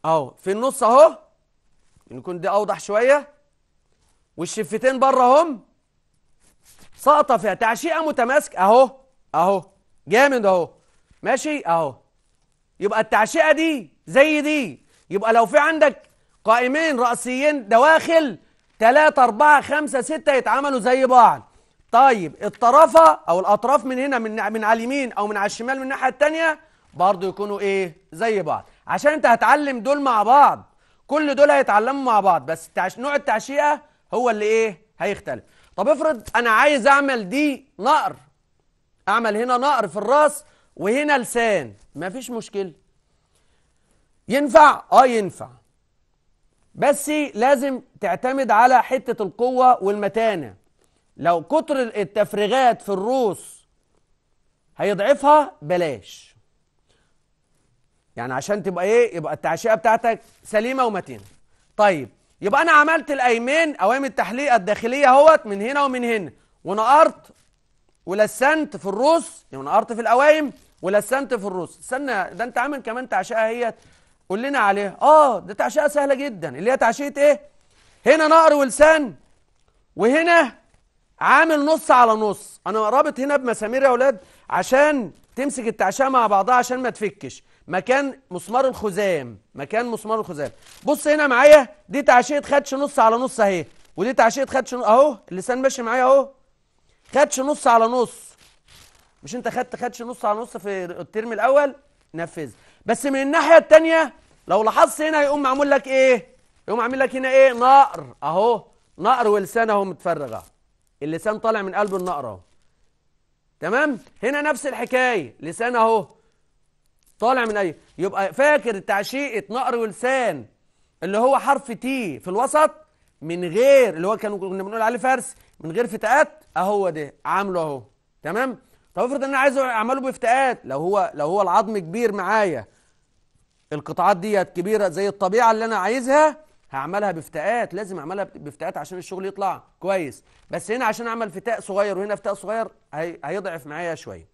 أهو في النص أهو نكون دي أوضح شوية والشفتين بره هم سقطة فيها تعشيقة متماسكة أهو أهو جامد أهو ماشي اهو يبقى التعشئه دي زي دي يبقى لو في عندك قائمين رأسيين دواخل 3 4 5 6 يتعاملوا زي بعض طيب الطرفة أو الأطراف من هنا من من على اليمين أو من على الشمال من الناحية التانية برضه يكونوا إيه؟ زي بعض عشان أنت هتعلم دول مع بعض كل دول هيتعلموا مع بعض بس التعش... نوع التعشئة هو اللي إيه؟ هيختلف طب افرض أنا عايز أعمل دي نقر أعمل هنا نقر في الراس وهنا لسان مفيش مشكله ينفع اه ينفع بس لازم تعتمد على حته القوه والمتانه لو كتر التفريغات في الروس هيضعفها بلاش يعني عشان تبقى ايه يبقى التعشئه بتاعتك سليمه ومتينه طيب يبقى انا عملت الايمين اوامر التحليقه الداخليه اهوت من هنا ومن هنا ونقرت ولسنت في الروس ونقرت يعني في الاوايم ولسنت في الرز استنى ده انت عامل كمان تعشئه اهيت قول لنا عليها اه ده تعشئه سهله جدا اللي هي تعشئه ايه هنا نقر ولسان وهنا عامل نص على نص انا رابط هنا بمسامير يا اولاد عشان تمسك التعشئه مع بعضها عشان ما تفكش مكان مسمار الخزام مكان مسمار الخزام بص هنا معايا دي تعشئه خدش نص على نص اهي ودي تعشئه خدش اهو اللسان ماشي معايا اهو خدش نص على نص مش انت خدت خدش نص على نص في الترم الاول نفذ بس من الناحيه الثانيه لو لاحظت هنا هيقوم معمول لك ايه يقوم عامل لك هنا ايه نقر اهو نقر ولسان اهو متفرغ اهو اللسان طالع من قلب النقر اهو تمام هنا نفس الحكايه لسان اهو طالع من اي يبقى فاكر تعشيقه نقر ولسان اللي هو حرف تي في الوسط من غير اللي هو كانوا كنا بنقول عليه فارس من غير فتقات اهو ده عامله اهو تمام طب افرض ان انا عايز اعمله بافتئات لو هو لو هو العظم كبير معايا القطاعات ديت كبيره زي الطبيعه اللي انا عايزها هعملها بافتئات لازم اعملها بافتئات عشان الشغل يطلع كويس بس هنا عشان اعمل فتاء صغير وهنا فتاء صغير هيضعف معايا شويه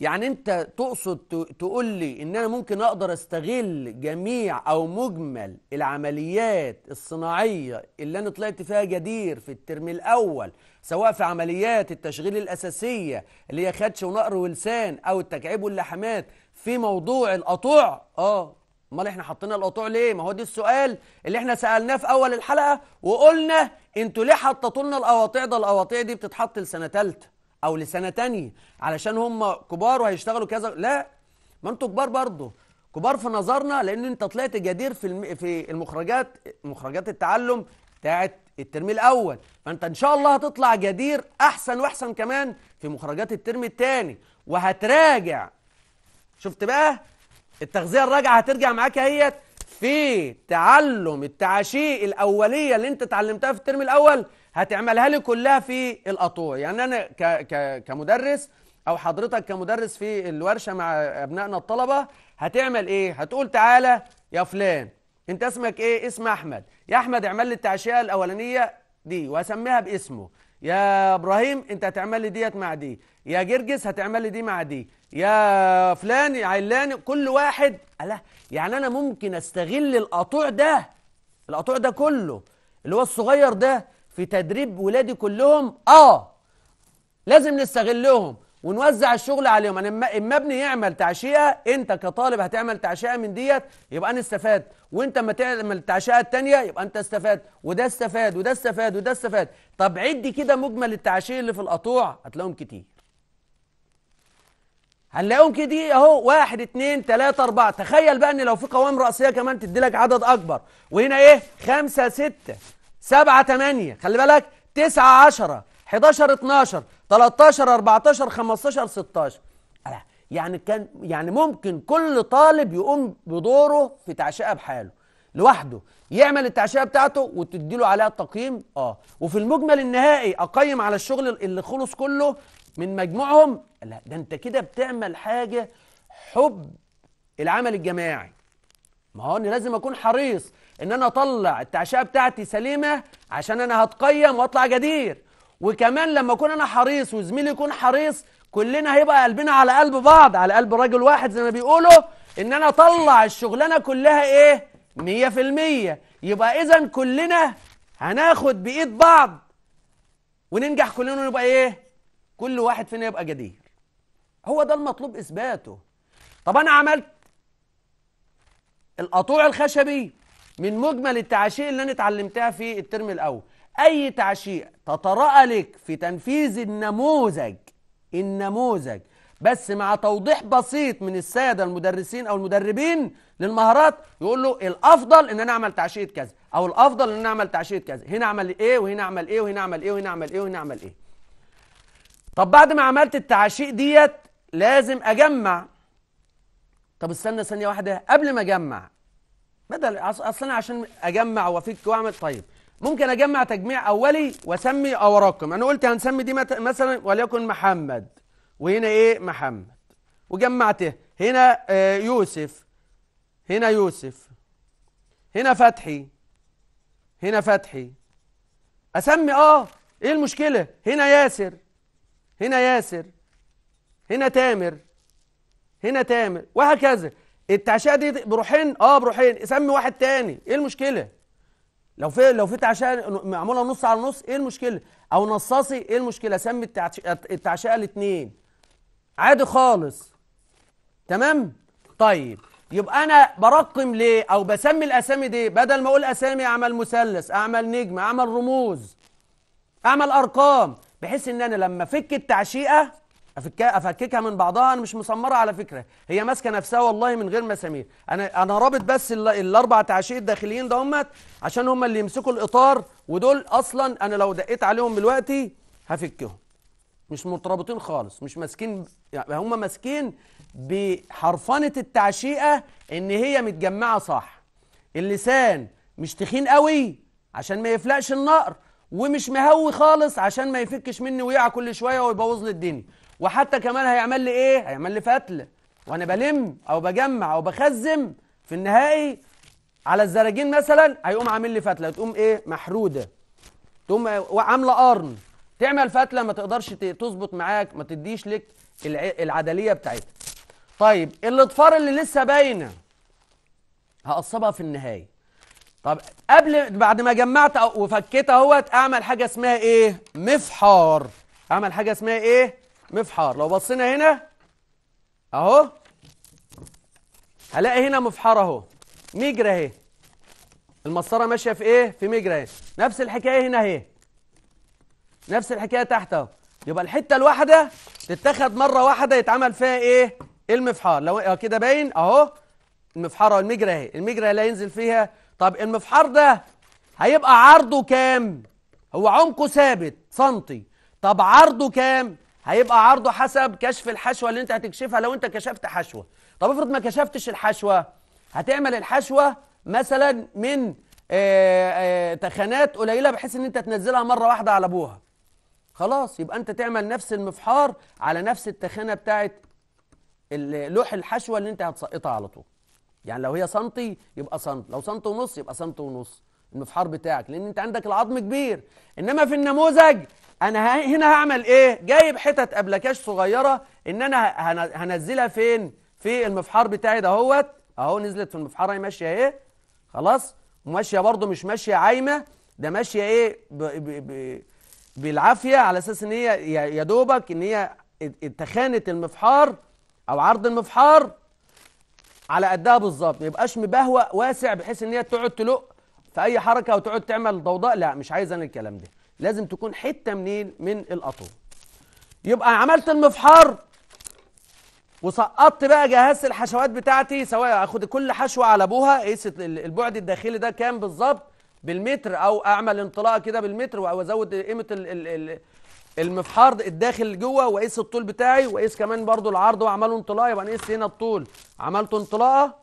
يعني انت تقصد تقول لي ان انا ممكن اقدر استغل جميع او مجمل العمليات الصناعيه اللي انا طلعت فيها جدير في الترم الاول سواء في عمليات التشغيل الاساسيه اللي هي خدش ونقر ولسان او التكعيب واللحمات في موضوع القطوع اه امال احنا حطينا القطوع ليه ما هو دي السؤال اللي احنا سالناه في اول الحلقه وقلنا انتوا ليه حطيتوا لنا القواطيع ده القواطيع دي بتتحط لسنه ثالثه او لسنه تانية علشان هم كبار وهيشتغلوا كذا لا ما انتوا كبار برضه كبار في نظرنا لان انت طلعت جدير في في المخرجات مخرجات التعلم بتاعت الترم الاول فانت ان شاء الله هتطلع جدير احسن واحسن كمان في مخرجات الترم الثاني وهتراجع شفت بقى التغذيه الراجعه هترجع معاك اهيت في تعلم التعاشيق الاوليه اللي انت اتعلمتها في الترم الاول هتعملها لي كلها في القطوع يعني انا ك ك كمدرس او حضرتك كمدرس في الورشه مع ابنائنا الطلبه هتعمل ايه هتقول تعالى يا فلان انت اسمك ايه اسم احمد يا احمد اعمل لي التعشيه الاولانيه دي وهسميها باسمه يا ابراهيم انت هتعمل لي ديت مع دي يا جرجس هتعمل لي دي مع دي يا فلان يا علان كل واحد ألا يعني انا ممكن استغل القطوع ده القطوع ده كله اللي هو الصغير ده في تدريب ولادي كلهم اه لازم نستغلهم ونوزع الشغل عليهم انا اما ابني يعمل تعشئه انت كطالب هتعمل تعشئه من ديت يبقى انا استفاد وانت اما تعمل التعشئه الثانيه يبقى انت استفاد وده استفاد وده استفاد وده استفاد طب عد كده مجمل التعشيه اللي في القطوع هتلاقيهم كتير هنلاقيهم كده اهو واحد اتنين تلاتة اربعة تخيل بقى ان لو في قوام رأسية كمان تدي لك عدد اكبر وهنا ايه خمسة ستة 7 8 خلي بالك 9 10 11 12 13 14 15 16 يعني كان يعني ممكن كل طالب يقوم بدوره في تعشئه بحاله لوحده يعمل التعشئه بتاعته وتدي له عليها تقييم اه وفي المجمل النهائي اقيم على الشغل اللي خلص كله من مجموعهم لا ده انت كده بتعمل حاجه حب العمل الجماعي ما هو انا لازم اكون حريص ان انا اطلع التعشئه بتاعتي سليمه عشان انا هتقيم واطلع جدير وكمان لما اكون انا حريص وزميلي يكون حريص كلنا هيبقى قلبنا على قلب بعض على قلب راجل واحد زي ما بيقولوا ان انا اطلع الشغلانه كلها ايه 100% يبقى اذا كلنا هناخد بايد بعض وننجح كلنا ونبقى ايه كل واحد فينا يبقى جدير هو ده المطلوب اثباته طب انا عملت القطوع الخشبي من مجمل التعشيق اللي انا اتعلمتها في الترم الاول اي تعشيق تطرأ لك في تنفيذ النموذج النموذج بس مع توضيح بسيط من الساده المدرسين او المدربين للمهارات يقول له الافضل ان انا اعمل تعشيق كذا او الافضل ان انا اعمل تعشيق كذا هنا اعمل ايه وهنا اعمل ايه وهنا اعمل ايه وهنا اعمل ايه وهنا اعمل ايه طب بعد ما عملت التعشيق ديت لازم اجمع طب استنى ثانيه واحده قبل ما اجمع بدل اصل انا عشان اجمع وافك واعمل طيب ممكن اجمع تجميع اولي واسمي او انا قلت هنسمي دي مثلا وليكن محمد وهنا ايه محمد وجمعته هنا آه، يوسف هنا يوسف هنا فتحي هنا فتحي اسمي اه ايه المشكله هنا ياسر هنا ياسر هنا تامر هنا تامر وهكذا التعشاء دي بروحين اه بروحين سمي واحد تاني ايه المشكله لو في لو في تعشاء معموله نص على نص ايه المشكله او نصاصي ايه المشكله سمي التعشاء الاثنين عادي خالص تمام طيب يبقى انا برقم ليه او بسمي الاسامي دي بدل ما اقول اسامي اعمل مثلث اعمل نجم اعمل رموز اعمل ارقام بحيث ان انا لما افك التعشيقه افككها من بعضها انا مش مسمره على فكره هي ماسكه نفسها والله من غير مسامير انا انا رابط بس الاربع تعشيق الداخليين ده عشان هم اللي يمسكوا الاطار ودول اصلا انا لو دقيت عليهم دلوقتي هفكهم مش مترابطين خالص مش ماسكين يعني هم ماسكين بحرفنه التعشيقه ان هي متجمعه صح اللسان مش تخين قوي عشان ما يفلقش النقر ومش مهوي خالص عشان ما يفكش مني ويقع كل شويه ويبوظ لي الدنيا وحتى كمان هيعمل لي ايه هيعمل لي فتل وانا بلم او بجمع او بخزم في النهائي على الزراجين مثلا هيقوم عامل لي فتله تقوم ايه محروده تقوم عامله قرن تعمل فتله ما تقدرش تظبط معاك ما تديش لك العدليه بتاعتها طيب الاطفار اللي لسه باينه هقصبها في النهايه طب قبل بعد ما جمعت وفكيت اهوت اعمل حاجه اسمها ايه مفحار اعمل حاجه اسمها ايه مفحار لو بصينا هنا اهو هلاقي هنا مفحار اهو مجرى اهي المسطره ماشيه في ايه في مجرى اهي نفس الحكايه هنا اهي نفس الحكايه تحت اهو يبقى الحته الواحده تتخذ مره واحده يتعمل فيها ايه المفحار لو آه، كده باين اهو المفحره المجرى اهي المجرى اللي هينزل فيها طب المفحار ده هيبقى عرضه كام هو عمقه ثابت سنتي طب عرضه كام هيبقى عرضه حسب كشف الحشوه اللي انت هتكشفها لو انت كشفت حشوه طب افرض ما كشفتش الحشوه هتعمل الحشوه مثلا من آه، آه، تخانات قليله بحيث ان انت تنزلها مره واحده على ابوها خلاص يبقى انت تعمل نفس المفحار على نفس التخانه بتاعت لوح الحشوه اللي انت هتسقطها على طول يعني لو هي سنتي يبقى سنت لو سنت ونص يبقى سنت ونص المفحار بتاعك لان انت عندك العظم كبير انما في النموذج انا هنا هعمل ايه جايب حتت ابلكاش صغيره ان انا هنزلها فين في المفحار بتاعي دهوت اهو نزلت في المفحار اهي ماشيه اهي خلاص وماشيه برده مش ماشيه عايمه ده ماشيه ايه ب... ب... ب... بالعافيه على اساس ان هي يا دوبك ان هي تخانه المفحار او عرض المفحار على قدها بالظبط ما يبقاش مبهوأ واسع بحيث ان هي تقعد تلق في اي حركه وتقعد تعمل ضوضاء لا مش عايز انا الكلام ده لازم تكون حته منين من الاطو يبقى عملت المفحار وسقطت بقى جهزت الحشوات بتاعتي سواء اخد كل حشوه على ابوها قيس البعد الداخلي ده كام بالظبط بالمتر او اعمل انطلاقه كده بالمتر وازود قيمه المفحار الداخل جوه واقيس الطول بتاعي واقيس كمان برضو العرض واعمله انطلاقه يبقى نقيس هنا الطول عملته انطلاقه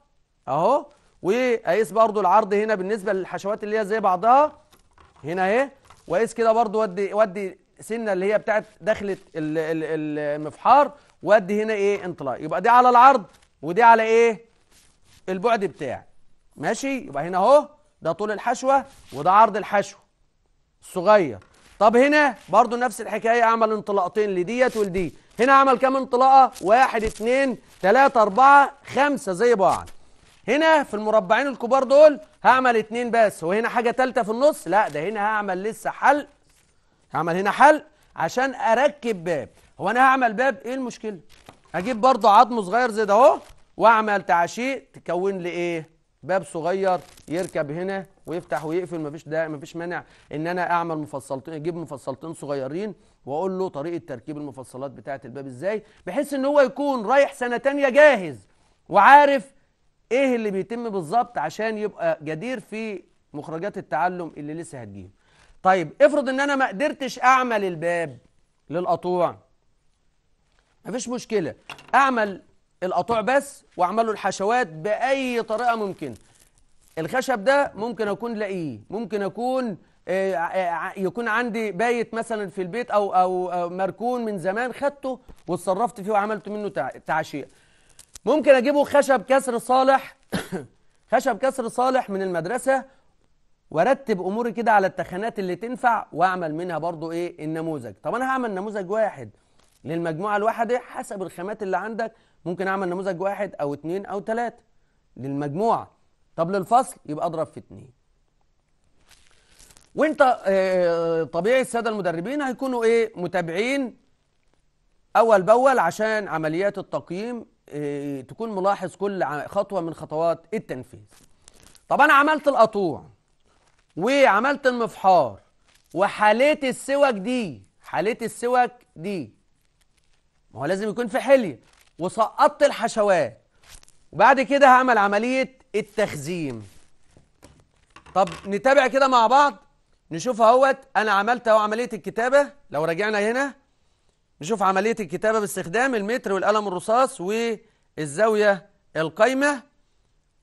اهو واقيس برضو العرض هنا بالنسبه للحشوات اللي هي زي بعضها هنا اهي وقيس كده برضو ودي ودي سنه اللي هي بتاعت دخلت المفحار وادي هنا ايه انطلاق يبقى دي على العرض ودي على ايه البعد بتاعي ماشي يبقى هنا اهو ده طول الحشوه وده عرض الحشوه الصغير طب هنا برضو نفس الحكايه عمل انطلاقتين لديت ولدي هنا عمل كام انطلاقه واحد اتنين تلاته اربعه خمسه زي بعض هنا في المربعين الكبار دول هعمل اتنين بس وهنا حاجة تالتة في النص لا ده هنا هعمل لسه حلق هعمل هنا حلق عشان اركب باب هو انا هعمل باب ايه المشكلة اجيب برضه عظم صغير زي ده اهو واعمل تعشيق تكون لي ايه باب صغير يركب هنا ويفتح ويقفل مفيش ده مفيش مانع ان انا اعمل مفصلتين اجيب مفصلتين صغيرين واقول له طريقه تركيب المفصلات بتاعه الباب ازاي بحيث ان هو يكون رايح سنه تانية جاهز وعارف ايه اللي بيتم بالظبط عشان يبقى جدير في مخرجات التعلم اللي لسه هتجيب طيب افرض ان انا ما قدرتش اعمل الباب للقطوع مفيش مشكله اعمل القطوع بس واعمله الحشوات باي طريقه ممكنه الخشب ده ممكن اكون لاقيه ممكن اكون آه، آه، آه، يكون عندي بايت مثلا في البيت او او مركون من زمان خدته واتصرفت فيه وعملت منه تعشيق ممكن اجيبه خشب كسر صالح خشب كسر صالح من المدرسة وارتب اموري كده على التخانات اللي تنفع واعمل منها برضو ايه النموذج طب انا هعمل نموذج واحد للمجموعة الواحدة حسب الخامات اللي عندك ممكن اعمل نموذج واحد او اتنين او تلاتة للمجموعة طب للفصل يبقى اضرب في اتنين وانت آه، آه، طبيعي الساده المدربين هيكونوا ايه متابعين اول باول عشان عمليات التقييم آه، تكون ملاحظ كل خطوه من خطوات التنفيذ طب انا عملت القطوع وعملت المفحار وحليت السوك دي حليت السوك دي ما هو لازم يكون في حليه وسقطت الحشوات وبعد كده هعمل عمليه التخزيم طب نتابع كده مع بعض نشوف اهوت انا عملت اهو عمليه الكتابه لو رجعنا هنا نشوف عملية الكتابة باستخدام المتر والقلم الرصاص والزاوية القايمة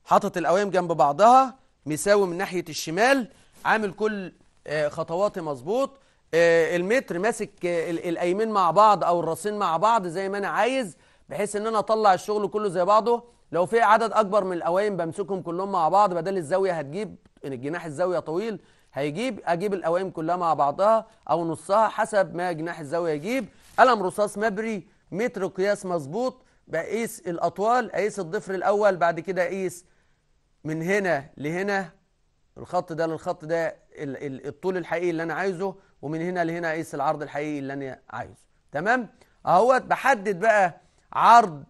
حاطط القوائم جنب بعضها مساوي من ناحية الشمال عامل كل آه، خطواتي مظبوط آه، المتر ماسك آه، الايمين مع بعض او الراسين مع بعض زي ما انا عايز بحيث ان انا اطلع الشغل كله زي بعضه لو في عدد اكبر من القوائم بمسكهم كلهم مع بعض بدل الزاويه هتجيب الجناح الزاويه طويل هيجيب اجيب القوائم كلها مع بعضها او نصها حسب ما جناح الزاويه يجيب قلم رصاص مبري متر قياس مظبوط بقيس الاطوال اقيس الضفر الاول بعد كده اقيس من هنا لهنا الخط ده للخط ده الطول الحقيقي اللي انا عايزه ومن هنا لهنا اقيس العرض الحقيقي اللي انا عايزه تمام اهوت بحدد بقى عرض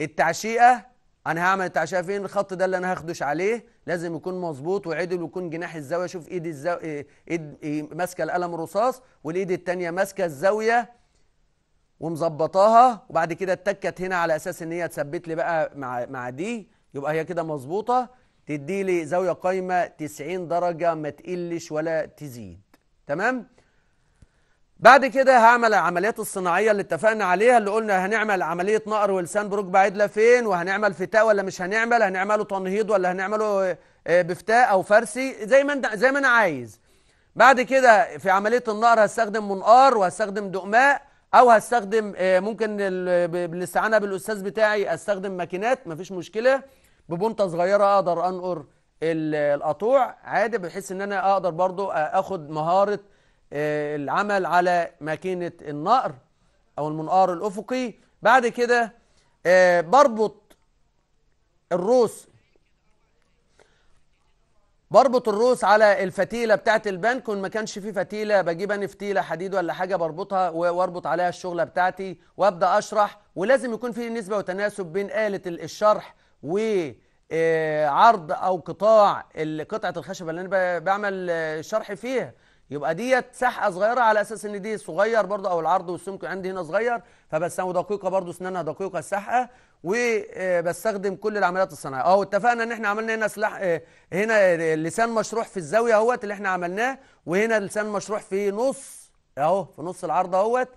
التعشيقه انا هعمل التعشيقه فين الخط ده اللي انا هاخدش عليه لازم يكون مظبوط وعدل ويكون جناح الزاويه شوف ايد الزاويه ايد ماسكه القلم الرصاص والايد الثانيه ماسكه الزاويه ومظبطاها وبعد كده اتكت هنا على اساس ان هي تثبت لي بقى مع مع دي يبقى هي كده مظبوطه تدي لي زاويه قايمه 90 درجه ما تقلش ولا تزيد تمام بعد كده هعمل العمليات الصناعيه اللي اتفقنا عليها اللي قلنا هنعمل عمليه نقر ولسان بركبه عدله فين وهنعمل فتاء ولا مش هنعمل هنعمله تنهيض ولا هنعمله آه، بفتاء او فرسي زي ما زي ما انا عايز بعد كده في عمليه النقر هستخدم منقار وهستخدم دقماء او هستخدم آه، ممكن بالاستعانه بالاستاذ بتاعي استخدم ماكينات مفيش مشكله ببنطه صغيره اقدر انقر القطوع عادي بحيث ان انا اقدر برضو اخد مهاره آه، العمل على ماكينه النقر او المنقار الافقي بعد كده آه، بربط الروس بربط الروس على الفتيله بتاعه البنك وان ما كانش في فتيله بجيب انا فتيله حديد ولا حاجه بربطها واربط عليها الشغله بتاعتي وابدا اشرح ولازم يكون في نسبه وتناسب بين آلة الشرح وعرض آه، او قطاع قطعه الخشب اللي انا بعمل آه، شرح فيها يبقى ديت سحقه صغيره على اساس ان دي صغير برضو او العرض والسمك عندي هنا صغير فبستخدم دقيقه برضو اسنانها دقيقه الساحه وبستخدم آه، كل العمليات الصناعيه اهو اتفقنا ان احنا عملنا هنا سلاح آه، هنا لسان مشروح في الزاويه اهوت اللي احنا عملناه وهنا لسان مشروح في نص اهو في نص العرض اهوت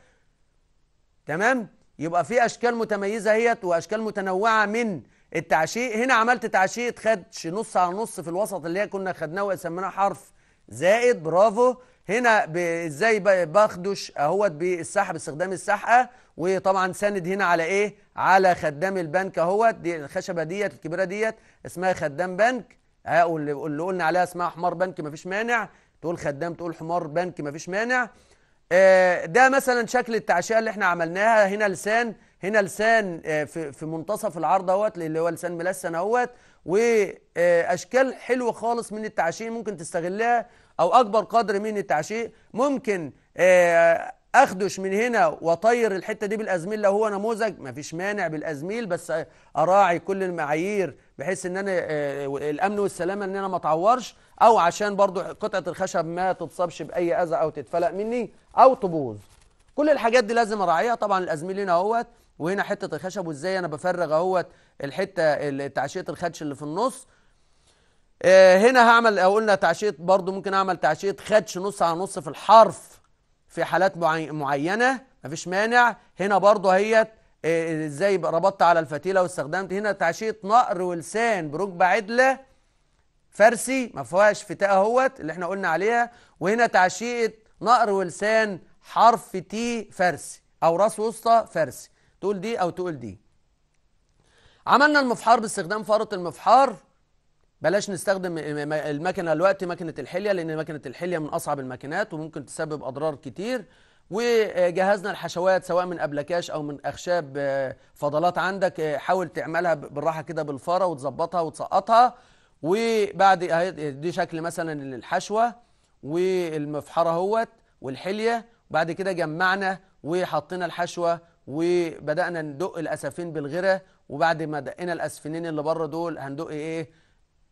تمام يبقى في اشكال متميزه اهيت واشكال متنوعه من التعشيق هنا عملت تعشيق خدش نص على نص في الوسط اللي هي كنا خدناه وسميناه حرف زائد برافو هنا ازاي باخدش اهوت بالسحب استخدام السحقه وطبعا ساند هنا على ايه على خدام البنك اهوت دي الخشبه ديت الكبيره ديت اسمها خدام بنك اه اللي قلنا عليها اسمها حمار بنك ما فيش مانع تقول خدام تقول حمار بنك ما فيش مانع آه ده مثلا شكل التعشئه اللي احنا عملناها هنا لسان هنا لسان آه، في منتصف العرض اهوت اللي هو لسان ملسن اهوت واشكال حلوه خالص من التعشيق ممكن تستغلها او اكبر قدر من التعشيق ممكن آه، اخدش من هنا واطير الحته دي بالازميل لو هو نموذج مفيش مانع بالازميل بس اراعي كل المعايير بحيث ان انا آه، الامن والسلامه ان انا ما اتعورش او عشان برضو قطعه الخشب ما تتصابش باي اذى او تتفلق مني او تبوظ كل الحاجات دي لازم اراعيها طبعا الازميل هنا اهوت وهنا حته الخشب وازاي انا بفرغ اهوت الحته تعشيه الخدش اللي في النص آه، هنا هعمل او قلنا تعشيه برضو ممكن اعمل تعشيه خدش نص على نص في الحرف في حالات معينه مفيش مانع هنا برضو هي آه، ازاي ربطت على الفتيله واستخدمت هنا تعشيه نقر ولسان بركبه عدله فارسي ما فيهاش فتاء اهوت اللي احنا قلنا عليها وهنا تعشيه نقر ولسان حرف تي فارسي او راس وسطى فارسي تقول دي او تقول دي عملنا المفحار باستخدام فارة المفحار بلاش نستخدم المكنه دلوقتي مكنه الحليه لان مكنه الحليه من اصعب الماكينات وممكن تسبب اضرار كتير وجهزنا الحشوات سواء من ابلكاش او من اخشاب آه، فضلات عندك آه، حاول تعملها بالراحه كده بالفاره وتظبطها وتسقطها وبعد دي شكل مثلا الحشوه والمفحره اهوت والحليه وبعد كده جمعنا وحطينا الحشوه وبدانا ندق الاسفين بالغرة وبعد ما دقينا الاسفينين اللي بره دول هندق ايه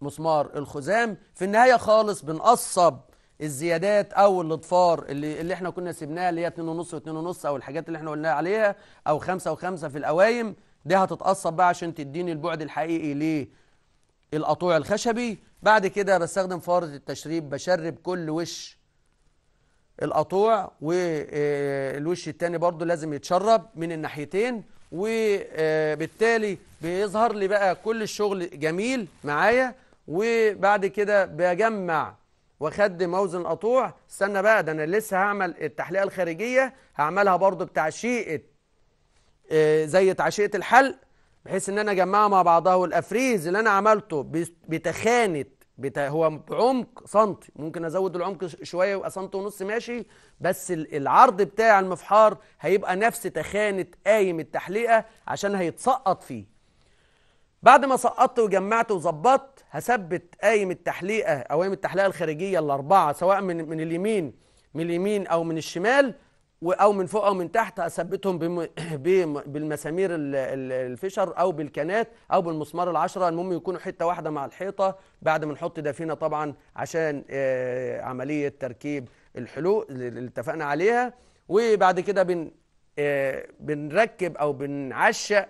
مسمار الخزام في النهايه خالص بنقصب الزيادات او الاضفار اللي اللي احنا كنا سيبناها اللي هي 2.5 و2.5 او الحاجات اللي احنا قلناها عليها او 5 و5 في القوايم دي هتتقصب بقى عشان تديني البعد الحقيقي للقطوع الخشبي بعد كده بستخدم فاره التشريب بشرب كل وش القطوع والوش آه، التاني برضو لازم يتشرب من الناحيتين وبالتالي آه، بيظهر لي بقى كل الشغل جميل معايا وبعد كده بجمع واخد موزن القطوع استنى بقى ده انا لسه هعمل التحليقه الخارجيه هعملها برضو بتعشيقه آه، زي تعشيقه الحلق بحيث ان انا اجمعها مع بعضها والافريز اللي انا عملته بتخانه بتا... هو بعمق سنتي ممكن ازود العمق شويه يبقى سنتي ونص ماشي بس العرض بتاع المفحار هيبقى نفس تخانه قايم التحليقه عشان هيتسقط فيه بعد ما سقطت وجمعت وظبطت هثبت قايم التحليقه قوايم التحليقه الخارجيه الاربعه سواء من من اليمين من اليمين او من الشمال او من فوق او من تحت اثبتهم بالمسامير الفيشر او بالكنات او بالمسمار العشرة المهم يكونوا حته واحده مع الحيطه بعد ما نحط دفينه طبعا عشان آه، عمليه تركيب الحلوق اللي اتفقنا عليها وبعد كده بن آه، بنركب او بنعشق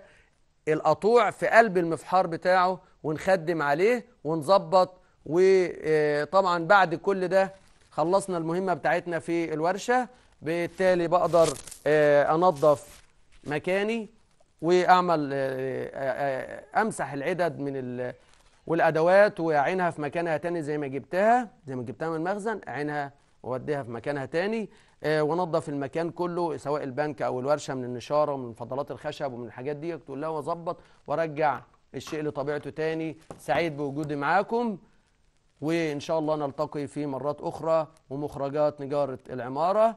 القطوع في قلب المفحار بتاعه ونخدم عليه ونظبط وطبعا آه، بعد كل ده خلصنا المهمه بتاعتنا في الورشه بالتالي بقدر آه، انظف مكاني واعمل آه، آه، امسح العدد من والادوات واعينها في مكانها تاني زي ما جبتها زي ما جبتها من المخزن اعينها واوديها في مكانها تاني وانظف المكان كله سواء البنك او الورشه من النشاره ومن فضلات الخشب ومن الحاجات دي كلها واظبط وارجع الشيء لطبيعته تاني سعيد بوجودي معاكم وان شاء الله نلتقي في مرات اخرى ومخرجات نجاره العماره